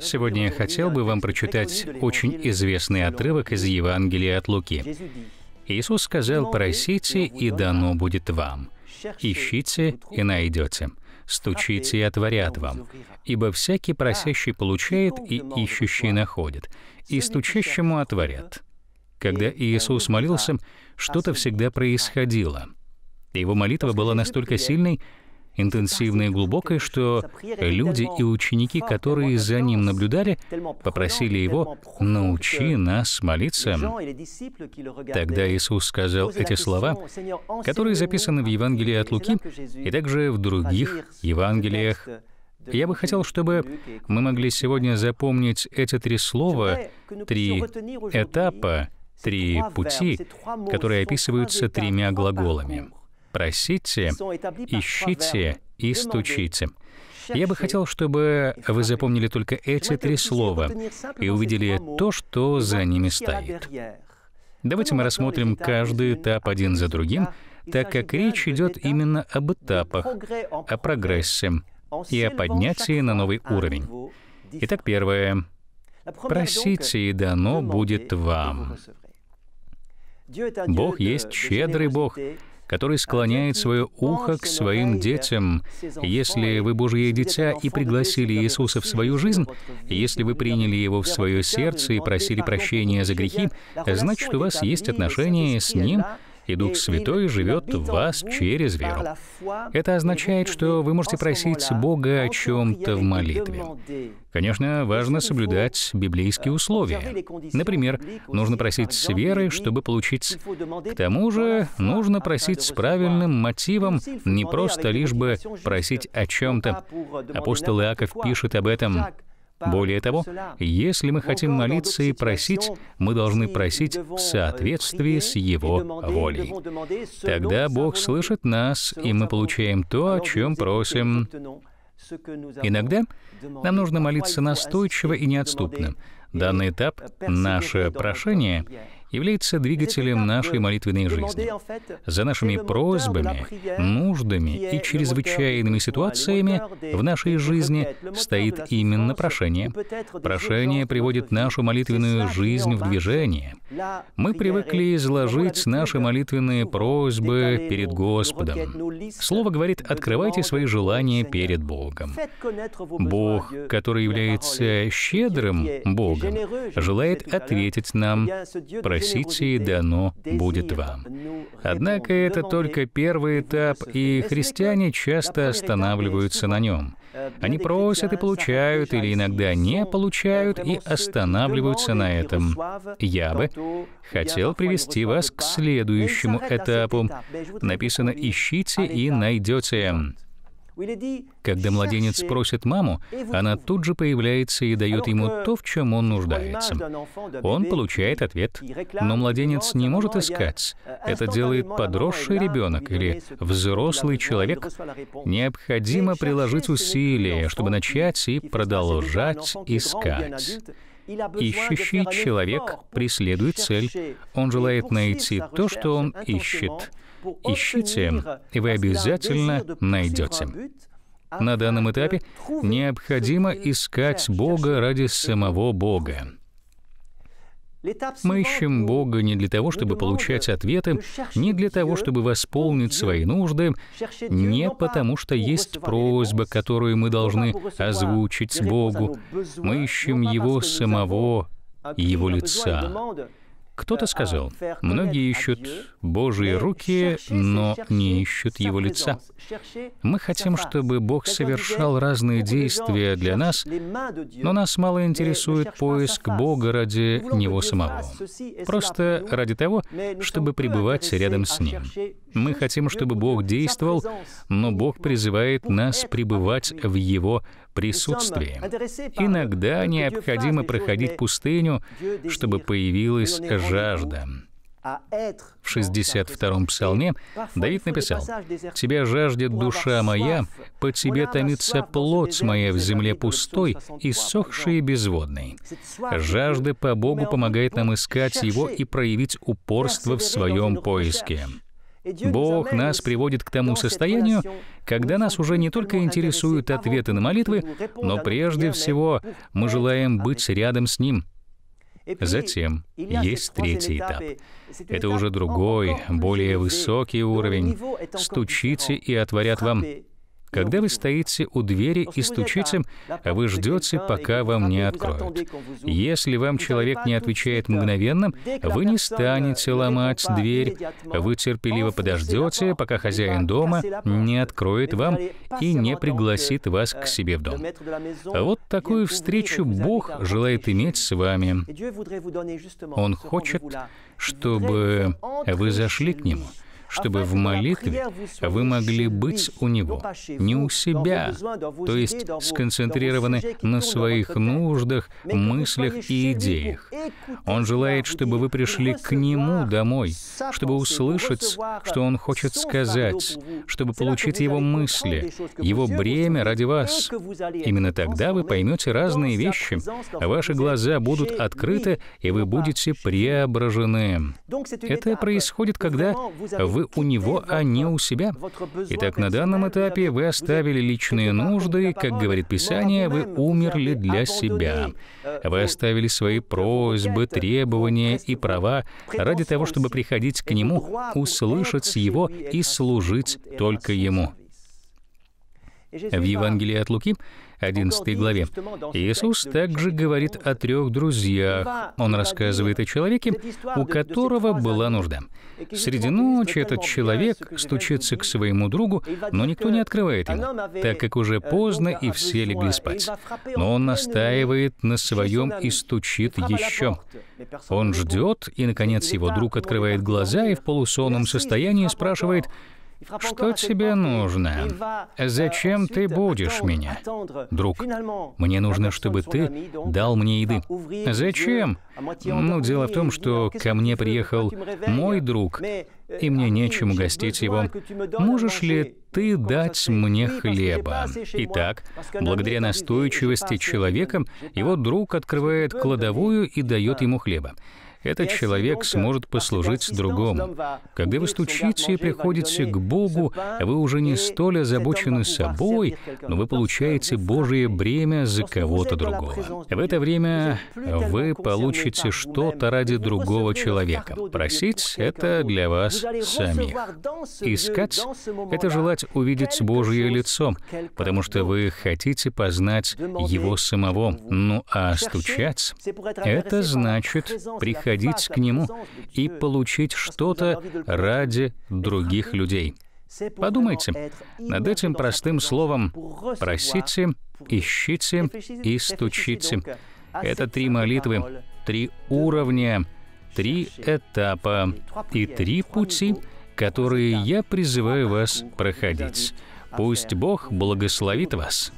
Сегодня я хотел бы вам прочитать очень известный отрывок из Евангелия от Луки. Иисус сказал, «Просите, и дано будет вам. Ищите, и найдете. Стучите, и отворят вам. Ибо всякий просящий получает, и ищущий находит, и стучащему отворят». Когда Иисус молился, что-то всегда происходило — его молитва была настолько сильной, интенсивной и глубокой, что люди и ученики, которые за ним наблюдали, попросили его «научи нас молиться». Тогда Иисус сказал эти слова, которые записаны в Евангелии от Луки и также в других Евангелиях. Я бы хотел, чтобы мы могли сегодня запомнить эти три слова, три этапа, три пути, которые описываются тремя глаголами. Просите, ищите и стучите. Я бы хотел, чтобы вы запомнили только эти три слова и увидели то, что за ними стоит. Давайте мы рассмотрим каждый этап один за другим, так как речь идет именно об этапах, о прогрессе и о поднятии на новый уровень. Итак, первое. Просите, и дано будет вам. Бог есть щедрый Бог, который склоняет свое ухо к своим детям. Если вы Божье дитя и пригласили Иисуса в свою жизнь, если вы приняли Его в свое сердце и просили прощения за грехи, значит, у вас есть отношения с Ним, и Дух Святой живет в вас через веру. Это означает, что вы можете просить Бога о чем-то в молитве. Конечно, важно соблюдать библейские условия. Например, нужно просить с верой, чтобы получить. К тому же, нужно просить с правильным мотивом, не просто лишь бы просить о чем-то. Апостол Иаков пишет об этом. Более того, если мы хотим молиться и просить, мы должны просить в соответствии с Его волей. Тогда Бог слышит нас, и мы получаем то, о чем просим. Иногда нам нужно молиться настойчиво и неотступно, Данный этап, наше прошение, является двигателем нашей молитвенной жизни. За нашими просьбами, нуждами и чрезвычайными ситуациями в нашей жизни стоит именно прошение. Прошение приводит нашу молитвенную жизнь в движение. Мы привыкли изложить наши молитвенные просьбы перед Господом. Слово говорит, открывайте свои желания перед Богом. Бог, который является щедрым Богом, Богом, желает ответить нам «Просите, и дано будет вам». Однако это только первый этап, и христиане часто останавливаются на нем. Они просят и получают, или иногда не получают, и останавливаются на этом. Я бы хотел привести вас к следующему этапу. Написано «Ищите и найдете». Когда младенец просит маму, она тут же появляется и дает ему то, в чем он нуждается. Он получает ответ, но младенец не может искать. Это делает подросший ребенок или взрослый человек. Необходимо приложить усилия, чтобы начать и продолжать искать. Ищущий человек преследует цель. Он желает найти то, что он ищет. Ищите, и вы обязательно найдете. На данном этапе необходимо искать Бога ради самого Бога. Мы ищем Бога не для того, чтобы получать ответы, не для того, чтобы восполнить свои нужды, не потому, что есть просьба, которую мы должны озвучить Богу. Мы ищем Его самого, Его лица. Кто-то сказал, многие ищут Божьи руки, но не ищут Его лица. Мы хотим, чтобы Бог совершал разные действия для нас, но нас мало интересует поиск Бога ради Него самого, просто ради того, чтобы пребывать рядом с Ним. Мы хотим, чтобы Бог действовал, но Бог призывает нас пребывать в Его присутствии. Иногда необходимо проходить пустыню, чтобы появилась жажда. В 62-м псалме Давид написал, «Тебя жаждет душа моя, по тебе томится плоть моя в земле пустой, и сохшей и безводной». Жажда по Богу помогает нам искать Его и проявить упорство в своем поиске. Бог нас приводит к тому состоянию, когда нас уже не только интересуют ответы на молитвы, но прежде всего мы желаем быть рядом с Ним. Затем есть третий этап. Это уже другой, более высокий уровень. «Стучите и отворят вам». Когда вы стоите у двери и стучите, вы ждете, пока вам не откроют. Если вам человек не отвечает мгновенно, вы не станете ломать дверь, вы терпеливо подождете, пока хозяин дома не откроет вам и не пригласит вас к себе в дом. Вот такую встречу Бог желает иметь с вами. Он хочет, чтобы вы зашли к Нему — чтобы в молитве вы могли быть у Него, не у себя, то есть сконцентрированы на своих нуждах, мыслях и идеях. Он желает, чтобы вы пришли к Нему домой, чтобы услышать, что Он хочет сказать, чтобы получить Его мысли, Его бремя ради вас. Именно тогда вы поймете разные вещи, ваши глаза будут открыты, и вы будете преображены. Это происходит, когда вы вы у него, а не у себя. Итак, на данном этапе вы оставили личные нужды, как говорит Писание, вы умерли для себя. Вы оставили свои просьбы, требования и права ради того, чтобы приходить к Нему, услышать с Его и служить только Ему. В Евангелии от Луки, 11 главе, Иисус также говорит о трех друзьях. Он рассказывает о человеке, у которого была нужда. Среди ночи этот человек стучится к своему другу, но никто не открывает ему, так как уже э, поздно и все легли спать. Но он настаивает на своем и стучит еще. Он ждет, и, наконец, его друг открывает глаза и в полусонном состоянии спрашивает, что тебе нужно? Зачем ты будешь меня? Друг, мне нужно, чтобы ты дал мне еды. Зачем? Ну, дело в том, что ко мне приехал мой друг, и мне нечем угостить его. Можешь ли ты дать мне хлеба? Итак, благодаря настойчивости человека, его друг открывает кладовую и дает ему хлеба этот человек сможет а послужить другому. Когда вы стучите и приходите к Богу, вы уже не столь озабочены собой, но вы получаете Божие бремя за кого-то другого. В это время вы получите что-то ради другого человека. Просить — это для вас самих. Искать — это желать увидеть Божье лицо, потому что вы хотите познать Его самого. Ну а стучать — это значит приходить сходить к нему и получить что-то ради других людей. Подумайте над этим простым словом «просите», «ищите» и «стучите». Это три молитвы, три уровня, три этапа и три пути, которые я призываю вас проходить. Пусть Бог благословит вас.